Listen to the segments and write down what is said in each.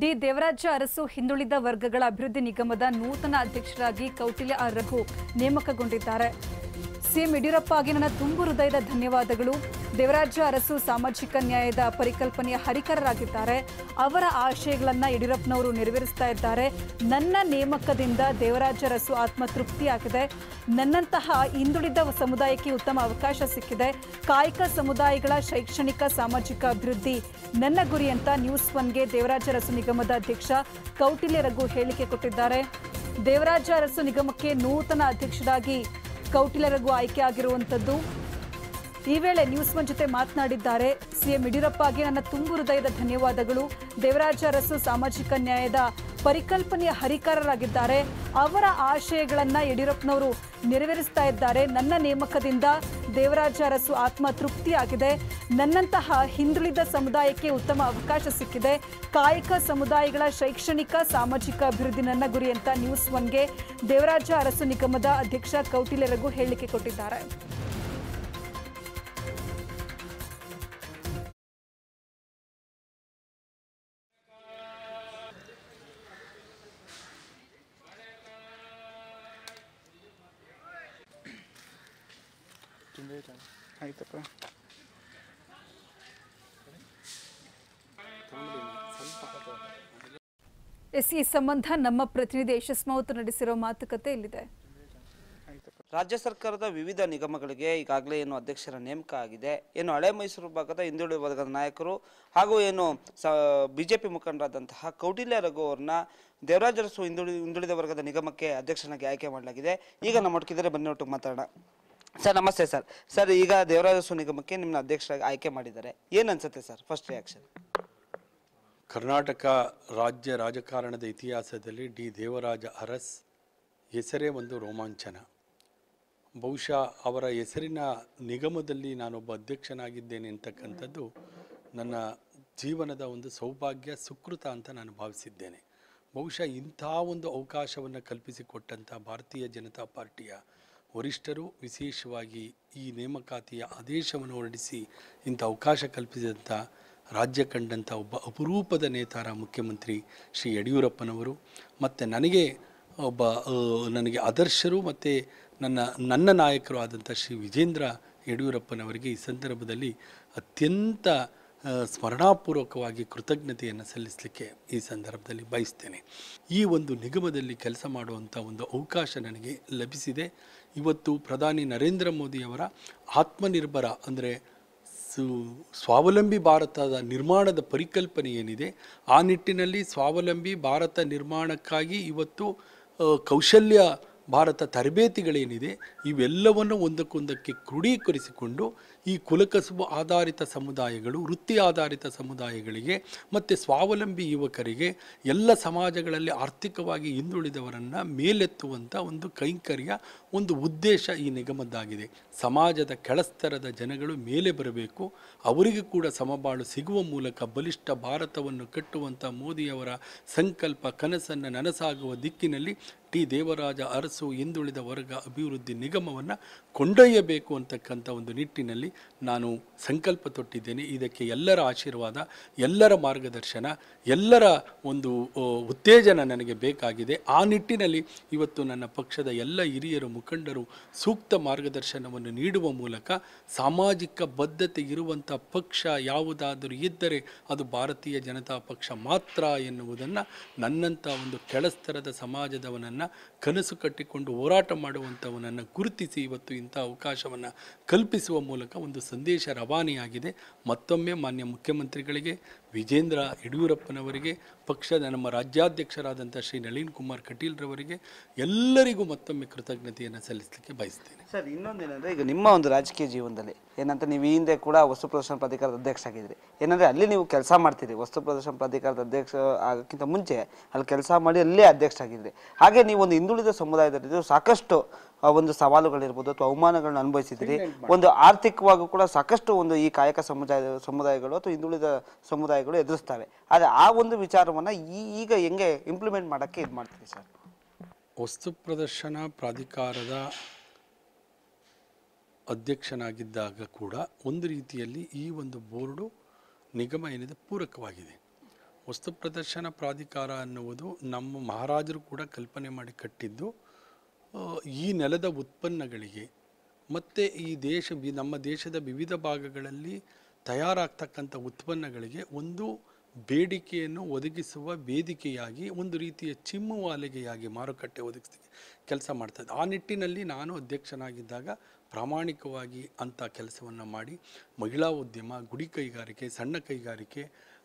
D Devaraja Arasu ಹಿಂದುಳಿದ ವರ್ಗಗಳ ಅಭಿವೃದ್ಧಿ ನಿಗಮದ ನೂತನ ಅಧ್ಯಕ್ಷರಾಗಿ ಕೌಟಿಲ್ಯ ಆರ್ ರಘು ನೇಮಕಗೊಂಡಿದ್ದಾರೆ ಸಿಎಂ ಯಡಿಯೂರಪ್ಪಗೆ ನನ್ನ ತುಂಬು ಹೃದಯದ ಧನ್ಯವಾದಗಳು ದೇವರಾಜ ಅರಸು ಸಾಮಾಜಿಕ ನ್ಯಾಯದ ಪರಿಕಲ್ಪನೆಯ ಹರಿಕರರಾಗಿದ್ದಾರೆ ಅವರ ಆಶಯಗಳನ್ನು ಯಡಿಯೂರಪ್ಪನವರು ನೆರವೇರಿಸ್ತಾ ಇದ್ದಾರೆ ನನ್ನ ನೇಮಕದಿಂದ ದೇವರಾಜ ಅರಸು ಆತ್ಮತೃಪ್ತಿಯಾಗಿದೆ ನನ್ನಂತಹ ಹಿಂದುಳಿದ ಸಮುದಾಯಕ್ಕೆ ಉತ್ತಮ ಅವಕಾಶ ಸಿಕ್ಕಿದೆ ಕಾಯಕ ಸಮುದಾಯಗಳ ಶೈಕ್ಷಣಿಕ ಸಾಮಾಜಿಕ ಅಭಿವೃದ್ಧಿ ನನ್ನ ಗುರಿ ಅಂತ ನ್ಯೂಸ್ ಒನ್ಗೆ ದೇವರಾಜ ಅರಸು ನಿಗಮದ ಅಧ್ಯಕ್ಷ ಕೌಟಿಲ್ಯ ರಘು ಹೇಳಿಕೆ ಕೊಟ್ಟಿದ್ದಾರೆ ದೇವರಾಜ ಅರಸು ನಿಗಮಕ್ಕೆ ನೂತನ ಅಧ್ಯಕ್ಷರಾಗಿ ಕೌಟಿಲರಿಗೂ ಆಯ್ಕೆಯಾಗಿರುವಂಥದ್ದು ಈ ವೇಳೆ ನ್ಯೂಸ್ ಜೊತೆ ಮಾತನಾಡಿದ್ದಾರೆ ಸಿಎಂ ಯಡಿಯೂರಪ್ಪಗೆ ನನ್ನ ತುಂಬು ಹೃದಯದ ಧನ್ಯವಾದಗಳು ದೇವರಾಜ ಅರಸು ಸಾಮಾಜಿಕ ನ್ಯಾಯದ ಪರಿಕಲ್ಪನೆಯ ಹರಿಕಾರರಾಗಿದ್ದಾರೆ ಅವರ ಆಶಯಗಳನ್ನು ಯಡಿಯೂರಪ್ಪನವರು ನೆರವೇರಿಸ್ತಾ ಇದ್ದಾರೆ ನನ್ನ ನೇಮಕದಿಂದ ದೇವರಾಜ ಅರಸು ಆತ್ಮ ತೃಪ್ತಿಯಾಗಿದೆ ನನ್ನಂತಹ ಹಿಂದುಳಿದ ಸಮುದಾಯಕ್ಕೆ ಉತ್ತಮ ಅವಕಾಶ ಸಿಕ್ಕಿದೆ ಕಾಯಕ ಸಮುದಾಯಗಳ ಶೈಕ್ಷಣಿಕ ಸಾಮಾಜಿಕ ಅಭಿವೃದ್ಧಿ ನನ್ನ ಗುರಿ ಅಂತ ನ್ಯೂಸ್ ಒನ್ಗೆ ದೇವರಾಜ ಅರಸು ನಿಗಮದ ಅಧ್ಯಕ್ಷ ಕೌಟಿಲ್ಯರಗೂ ಹೇಳಿಕೆ ಕೊಟ್ಟಿದ್ದಾರೆ ಆಯ್ತಪ್ಪ ಎಸ್ ಈ ಸಂಬಂಧ ನಮ್ಮ ಪ್ರತಿನಿಧಿ ಯಶಸ್ ನಡೆಸಿರೋ ಮಾತುಕತೆ ಇಲ್ಲಿದೆ ರಾಜ್ಯ ಸರ್ಕಾರದ ವಿವಿಧ ನಿಗಮಗಳಿಗೆ ಈಗಾಗಲೇ ಏನು ಅಧ್ಯಕ್ಷರ ನೇಮಕ ಆಗಿದೆ ಏನು ಹಳೆ ಮೈಸೂರು ಭಾಗದ ಹಿಂದುಳಿದ ವರ್ಗದ ನಾಯಕರು ಹಾಗೂ ಏನು ಬಿಜೆಪಿ ಮುಖಂಡರಾದಂತಹ ಕೌಟಿಲ್ಯ ರಘು ಅವ್ರನ್ನ ದೇವರಾಜರಸು ಹಿಂದುಳಿ ಹಿಂದುಳಿದ ವರ್ಗದ ನಿಗಮಕ್ಕೆ ಅಧ್ಯಕ್ಷನಾಗಿ ಆಯ್ಕೆ ಮಾಡಲಾಗಿದೆ ಈಗ ನಮ್ಮ ಒಟ್ಟಿಗಿದರೆ ಬನ್ನಿ ಒಟ್ಟಿಗೆ ಮಾತಾಡೋಣ ಸರ್ ನಮಸ್ತೆ ಸರ್ ಸರ್ ಈಗ ದೇವರಾಜ ನಿಗಮಕ್ಕೆ ನಿಮ್ಮ ಅಧ್ಯಕ್ಷರಾಗಿ ಆಯ್ಕೆ ಮಾಡಿದ್ದಾರೆ ಏನು ಅನ್ಸುತ್ತೆ ಸರ್ ಫಸ್ಟ್ ರಿಯಾಕ್ಷನ್ ಕರ್ನಾಟಕ ರಾಜ್ಯ ರಾಜಕಾರಣದ ಇತಿಹಾಸದಲ್ಲಿ ಡಿ ದೇವರಾಜ ಅರಸ್ ಹೆಸರೇ ಒಂದು ರೋಮಾಂಚನ ಬಹುಶಃ ಅವರ ಹೆಸರಿನ ನಿಗಮದಲ್ಲಿ ನಾನೊಬ್ಬ ಅಧ್ಯಕ್ಷನಾಗಿದ್ದೇನೆ ಅಂತಕ್ಕಂಥದ್ದು ನನ್ನ ಜೀವನದ ಒಂದು ಸೌಭಾಗ್ಯ ಸುಕೃತ ಅಂತ ನಾನು ಭಾವಿಸಿದ್ದೇನೆ ಬಹುಶಃ ಇಂಥ ಒಂದು ಅವಕಾಶವನ್ನು ಕಲ್ಪಿಸಿಕೊಟ್ಟಂಥ ಭಾರತೀಯ ಜನತಾ ಪಾರ್ಟಿಯ ವರಿಷ್ಠರು ವಿಶೇಷವಾಗಿ ಈ ನೇಮಕಾತಿಯ ಆದೇಶವನ್ನು ಹೊರಡಿಸಿ ಇಂಥ ಅವಕಾಶ ಕಲ್ಪಿಸಿದಂಥ ರಾಜ್ಯ ಕಂಡಂಥ ಒಬ್ಬ ಅಪರೂಪದ ನೇತಾರ ಮುಖ್ಯಮಂತ್ರಿ ಶ್ರೀ ಯಡಿಯೂರಪ್ಪನವರು ಮತ್ತು ನನಗೆ ಒಬ್ಬ ನನಗೆ ಆದರ್ಶರು ಮತ್ತು ನನ್ನ ನನ್ನ ನಾಯಕರು ಆದಂಥ ಶ್ರೀ ವಿಜೇಂದ್ರ ಯಡಿಯೂರಪ್ಪನವರಿಗೆ ಈ ಸಂದರ್ಭದಲ್ಲಿ ಅತ್ಯಂತ ಸ್ಮರಣಾಪೂರ್ವಕವಾಗಿ ಕೃತಜ್ಞತೆಯನ್ನು ಸಲ್ಲಿಸಲಿಕ್ಕೆ ಈ ಸಂದರ್ಭದಲ್ಲಿ ಬಯಸ್ತೇನೆ ಈ ಒಂದು ನಿಗಮದಲ್ಲಿ ಕೆಲಸ ಮಾಡುವಂಥ ಒಂದು ಅವಕಾಶ ನನಗೆ ಲಭಿಸಿದೆ ಇವತ್ತು ಪ್ರಧಾನಿ ನರೇಂದ್ರ ಮೋದಿಯವರ ಆತ್ಮನಿರ್ಭರ ಅಂದರೆ ಸ್ವಾವಲಂಬಿ ಭಾರತದ ನಿರ್ಮಾಣದ ಪರಿಕಲ್ಪನೆ ಏನಿದೆ ಆ ನಿಟ್ಟಿನಲ್ಲಿ ಸ್ವಾವಲಂಬಿ ಭಾರತ ನಿರ್ಮಾಣಕ್ಕಾಗಿ ಇವತ್ತು ಕೌಶಲ್ಯ ಭಾರತ ತರಬೇತಿಗಳೇನಿದೆ ಇವೆಲ್ಲವನ್ನು ಒಂದಕ್ಕೊಂದಕ್ಕೆ ಕ್ರೋಢೀಕರಿಸಿಕೊಂಡು ಈ ಕುಲಕಸುಬು ಆಧಾರಿತ ಸಮುದಾಯಗಳು ವೃತ್ತಿ ಆಧಾರಿತ ಸಮುದಾಯಗಳಿಗೆ ಮತ್ತು ಸ್ವಾವಲಂಬಿ ಯುವಕರಿಗೆ ಎಲ್ಲ ಸಮಾಜಗಳಲ್ಲಿ ಆರ್ಥಿಕವಾಗಿ ಹಿಂದುಳಿದವರನ್ನು ಮೇಲೆತ್ತುವಂಥ ಒಂದು ಕೈಂಕರ್ಯ ಒಂದು ಉದ್ದೇಶ ಈ ನಿಗಮದ್ದಾಗಿದೆ ಸಮಾಜದ ಕೆಳಸ್ತರದ ಜನಗಳು ಮೇಲೆ ಬರಬೇಕು ಅವರಿಗೂ ಕೂಡ ಸಮಬಾಳು ಸಿಗುವ ಮೂಲಕ ಬಲಿಷ್ಠ ಭಾರತವನ್ನು ಕಟ್ಟುವಂಥ ಮೋದಿಯವರ ಸಂಕಲ್ಪ ಕನಸನ್ನು ನನಸಾಗುವ ದಿಕ್ಕಿನಲ್ಲಿ ಟಿ ದೇವರಾಜ ಅರಸು ಹಿಂದುಳಿದ ವರ್ಗ ಅಭಿವೃದ್ಧಿ ನಿಗಮವನ್ನು ಕೊಂಡೊಯ್ಯಬೇಕು ಅಂತಕ್ಕಂಥ ಒಂದು ನಿಟ್ಟಿನಲ್ಲಿ ನಾನು ಸಂಕಲ್ಪ ತೊಟ್ಟಿದ್ದೇನೆ ಇದಕ್ಕೆ ಎಲ್ಲರ ಆಶೀರ್ವಾದ ಎಲ್ಲರ ಮಾರ್ಗದರ್ಶನ ಎಲ್ಲರ ಒಂದು ಉತ್ತೇಜನ ನನಗೆ ಬೇಕಾಗಿದೆ ಆ ನಿಟ್ಟಿನಲ್ಲಿ ಇವತ್ತು ನನ್ನ ಪಕ್ಷದ ಎಲ್ಲ ಹಿರಿಯರು ಮುಖಂಡರು ಸೂಕ್ತ ಮಾರ್ಗದರ್ಶನವನ್ನು ನೀಡುವ ಮೂಲಕ ಸಾಮಾಜಿಕ ಬದ್ಧತೆ ಇರುವಂಥ ಪಕ್ಷ ಯಾವುದಾದರೂ ಇದ್ದರೆ ಅದು ಭಾರತೀಯ ಜನತಾ ಪಕ್ಷ ಮಾತ್ರ ಎನ್ನುವುದನ್ನು ನನ್ನಂಥ ಒಂದು ಕೆಳಸ್ತರದ ಸಮಾಜದವನನ್ನು ಕನಸು ಕಟ್ಟಿಕೊಂಡು ಹೋರಾಟ ಮಾಡುವಂಥವನನ್ನು ಗುರುತಿಸಿ ಇವತ್ತು ಇಂಥ ಅವಕಾಶವನ್ನು ಕಲ್ಪಿಸುವ ಮೂಲಕ ಒಂದು ಸಂದೇಶ ರವಾನೆಯಾಗಿದೆ ಮತ್ತೊಮ್ಮೆ ಮಾನ್ಯ ಮುಖ್ಯಮಂತ್ರಿಗಳಿಗೆ ವಿಜೇಂದ್ರ ಯಡಿಯೂರಪ್ಪನವರಿಗೆ ಪಕ್ಷದ ನಮ್ಮ ರಾಜ್ಯಾಧ್ಯಕ್ಷರಾದಂಥ ಶ್ರೀ ನಳಿನ್ ಕುಮಾರ್ ಕಟೀಲ್ರವರಿಗೆ ಎಲ್ಲರಿಗೂ ಮತ್ತೊಮ್ಮೆ ಕೃತಜ್ಞತೆಯನ್ನು ಸಲ್ಲಿಸಲಿಕ್ಕೆ ಬಯಸ್ತೇನೆ ಸರ್ ಇನ್ನೊಂದೇನೆಂದರೆ ಈಗ ನಿಮ್ಮ ಒಂದು ರಾಜಕೀಯ ಜೀವನದಲ್ಲಿ ಏನಂತ ನೀವು ಈ ಹಿಂದೆ ಕೂಡ ವಸ್ತು ಪ್ರದರ್ಶನ ಪ್ರಾಧಿಕಾರದ ಅಧ್ಯಕ್ಷ ಆಗಿದ್ರಿ ಏನಂದರೆ ಅಲ್ಲಿ ನೀವು ಕೆಲಸ ಮಾಡ್ತೀರಿ ವಸ್ತು ಪ್ರದರ್ಶನ ಪ್ರಾಧಿಕಾರದ ಅಧ್ಯಕ್ಷ ಆಗೋಕ್ಕಿಂತ ಮುಂಚೆ ಅಲ್ಲಿ ಕೆಲಸ ಮಾಡಿ ಅಲ್ಲೇ ಅಧ್ಯಕ್ಷ ಆಗಿದ್ರಿ ಹಾಗೆ ನೀವು ಒಂದು ಹಿಂದುಳಿದ ಸಮುದಾಯದಲ್ಲಿ ಸಾಕಷ್ಟು ಒಂದು ಸವಾಲುಗಳಿರ್ಬೋದು ಅಥವಾ ಅವಮಾನಗಳನ್ನ ಅನುಭವಿಸಿದ್ರಿ ಒಂದು ಆರ್ಥಿಕವಾಗೂ ಕೂಡ ಸಾಕಷ್ಟು ಒಂದು ಈ ಕಾಯಕ ಸಮುದಾಯ ಸಮುದಾಯಗಳು ಅಥವಾ ಹಿಂದುಳಿದ ಸಮುದಾಯಗಳು ಎದುರಿಸ್ತವೆ ಆದರೆ ಆ ಒಂದು ವಿಚಾರವನ್ನು ಈಗ ಹೆಂಗೆ ಇಂಪ್ಲಿಮೆಂಟ್ ಮಾಡೋಕ್ಕೆ ಇದು ಮಾಡ್ತೀರಿ ಸರ್ ವಸ್ತು ಪ್ರದರ್ಶನ ಪ್ರಾಧಿಕಾರದ ಅಧ್ಯಕ್ಷನಾಗಿದ್ದಾಗ ಕೂಡ ಒಂದು ರೀತಿಯಲ್ಲಿ ಈ ಒಂದು ಬೋರ್ಡು ನಿಗಮ ಏನಿದೆ ಪೂರಕವಾಗಿದೆ ವಸ್ತು ಪ್ರದರ್ಶನ ಪ್ರಾಧಿಕಾರ ಅನ್ನುವುದು ನಮ್ಮ ಮಹಾರಾಜರು ಕೂಡ ಕಲ್ಪನೆ ಮಾಡಿ ಕಟ್ಟಿದ್ದು ಈ ನೆಲದ ಉತ್ಪನ್ನಗಳಿಗೆ ಮತ್ತು ಈ ದೇಶ ನಮ್ಮ ದೇಶದ ವಿವಿಧ ಭಾಗಗಳಲ್ಲಿ ತಯಾರಾಗ್ತಕ್ಕಂಥ ಉತ್ಪನ್ನಗಳಿಗೆ ಒಂದು ಬೇಡಿಕೆಯನ್ನು ಒದಗಿಸುವ ವೇದಿಕೆಯಾಗಿ ಒಂದು ರೀತಿಯ ಚಿಮ್ಮುವಾಲಿಗೆಯಾಗಿ ಮಾರುಕಟ್ಟೆ ಒದಗಿಸಿ ಕೆಲಸ ಮಾಡ್ತದೆ ಆ ನಿಟ್ಟಿನಲ್ಲಿ ನಾನು ಅಧ್ಯಕ್ಷನಾಗಿದ್ದಾಗ ಪ್ರಾಮಾಣಿಕವಾಗಿ ಅಂಥ ಕೆಲಸವನ್ನು ಮಾಡಿ ಮಹಿಳಾ ಉದ್ಯಮ ಗುಡಿ ಕೈಗಾರಿಕೆ ಸಣ್ಣ ಕೈಗಾರಿಕೆ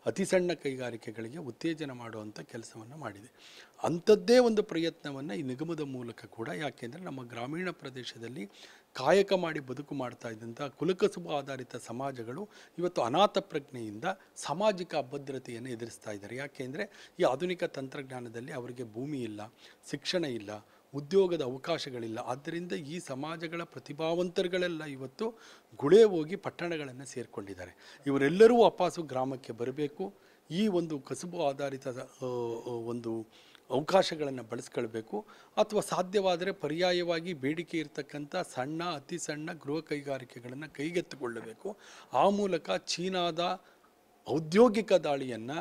ಅತಿ ಸಣ್ಣ ಕೈಗಾರಿಕೆಗಳಿಗೆ ಉತ್ತೇಜನ ಮಾಡುವಂಥ ಕೆಲಸವನ್ನು ಮಾಡಿದೆ ಅಂಥದ್ದೇ ಒಂದು ಪ್ರಯತ್ನವನ್ನು ಈ ನಿಗಮದ ಮೂಲಕ ಕೂಡ ಯಾಕೆಂದರೆ ನಮ್ಮ ಗ್ರಾಮೀಣ ಪ್ರದೇಶದಲ್ಲಿ ಕಾಯಕ ಮಾಡಿ ಬದುಕು ಮಾಡ್ತಾ ಇದ್ದಂಥ ಕುಲಕಸುಬು ಆಧಾರಿತ ಸಮಾಜಗಳು ಇವತ್ತು ಅನಾಥ ಪ್ರಜ್ಞೆಯಿಂದ ಸಾಮಾಜಿಕ ಅಭದ್ರತೆಯನ್ನು ಎದುರಿಸ್ತಾ ಇದ್ದಾರೆ ಯಾಕೆಂದರೆ ಈ ಆಧುನಿಕ ತಂತ್ರಜ್ಞಾನದಲ್ಲಿ ಅವರಿಗೆ ಭೂಮಿ ಇಲ್ಲ ಶಿಕ್ಷಣ ಇಲ್ಲ ಉದ್ಯೋಗದ ಅವಕಾಶಗಳಿಲ್ಲ ಆದ್ದರಿಂದ ಈ ಸಮಾಜಗಳ ಪ್ರತಿಭಾವಂತರುಗಳೆಲ್ಲ ಇವತ್ತು ಗುಳೆ ಹೋಗಿ ಪಟ್ಟಣಗಳನ್ನು ಸೇರಿಕೊಂಡಿದ್ದಾರೆ ಇವರೆಲ್ಲರೂ ಅಪಾಸು ಗ್ರಾಮಕ್ಕೆ ಬರಬೇಕು ಈ ಒಂದು ಕಸುಬು ಆಧಾರಿತ ಒಂದು ಅವಕಾಶಗಳನ್ನು ಬಳಸ್ಕೊಳ್ಬೇಕು ಅಥವಾ ಸಾಧ್ಯವಾದರೆ ಪರ್ಯಾಯವಾಗಿ ಬೇಡಿಕೆ ಇರತಕ್ಕಂಥ ಸಣ್ಣ ಅತಿ ಸಣ್ಣ ಗೃಹ ಕೈಗಾರಿಕೆಗಳನ್ನು ಕೈಗೆತ್ತಿಕೊಳ್ಳಬೇಕು ಆ ಮೂಲಕ ಚೀನಾದ ಔದ್ಯೋಗಿಕ ದಾಳಿಯನ್ನು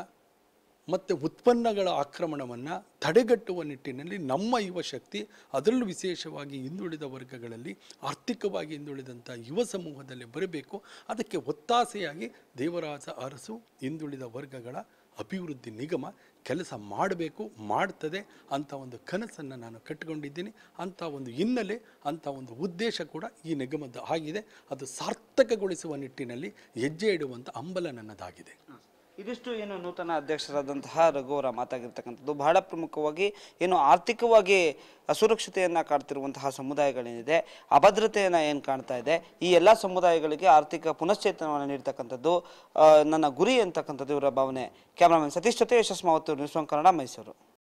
ಮತ್ತು ಉತ್ಪನ್ನಗಳ ಆಕ್ರಮಣವನ್ನು ತಡೆಗಟ್ಟುವ ನಿಟ್ಟಿನಲ್ಲಿ ನಮ್ಮ ಯುವ ಶಕ್ತಿ ಅದರಲ್ಲೂ ವಿಶೇಷವಾಗಿ ಹಿಂದುಳಿದ ವರ್ಗಗಳಲ್ಲಿ ಆರ್ಥಿಕವಾಗಿ ಹಿಂದುಳಿದಂಥ ಯುವ ಸಮೂಹದಲ್ಲಿ ಬರಬೇಕು ಅದಕ್ಕೆ ಒತ್ತಾಸೆಯಾಗಿ ದೇವರಾಜ ಅರಸು ಹಿಂದುಳಿದ ವರ್ಗಗಳ ಅಭಿವೃದ್ಧಿ ನಿಗಮ ಕೆಲಸ ಮಾಡಬೇಕು ಮಾಡ್ತದೆ ಅಂಥ ಒಂದು ಕನಸನ್ನು ನಾನು ಕಟ್ಟಿಕೊಂಡಿದ್ದೀನಿ ಅಂಥ ಒಂದು ಹಿನ್ನೆಲೆ ಅಂಥ ಒಂದು ಉದ್ದೇಶ ಕೂಡ ಈ ನಿಗಮದ ಆಗಿದೆ ಅದು ಸಾರ್ಥಕಗೊಳಿಸುವ ನಿಟ್ಟಿನಲ್ಲಿ ಹೆಜ್ಜೆ ಇಡುವಂಥ ಹಂಬಲ ನನ್ನದಾಗಿದೆ ಇದಿಷ್ಟು ಏನು ನೂತನ ಅಧ್ಯಕ್ಷರಾದಂತಹ ರಘುವರ ಮಾತಾಗಿರ್ತಕ್ಕಂಥದ್ದು ಬಹಳ ಪ್ರಮುಖವಾಗಿ ಏನು ಆರ್ಥಿಕವಾಗಿ ಅಸುರಕ್ಷತೆಯನ್ನು ಕಾಡ್ತಿರುವಂತಹ ಸಮುದಾಯಗಳೇನಿದೆ ಅಭದ್ರತೆಯನ್ನು ಏನು ಕಾಣ್ತಾ ಇದೆ ಈ ಎಲ್ಲ ಸಮುದಾಯಗಳಿಗೆ ಆರ್ಥಿಕ ಪುನಶ್ಚೇತನವನ್ನು ನೀಡ್ತಕ್ಕಂಥದ್ದು ನನ್ನ ಗುರಿ ಅಂತಕ್ಕಂಥದ್ದು ಇವರ ಭಾವನೆ ಕ್ಯಾಮ್ರಾಮನ್ ಸತೀಶ್ ಜೊತೆ ಯಶಸ್ಮಾವತ್ತು ನ್ಯೂಸ್ ಕನ್ನಡ ಮೈಸೂರು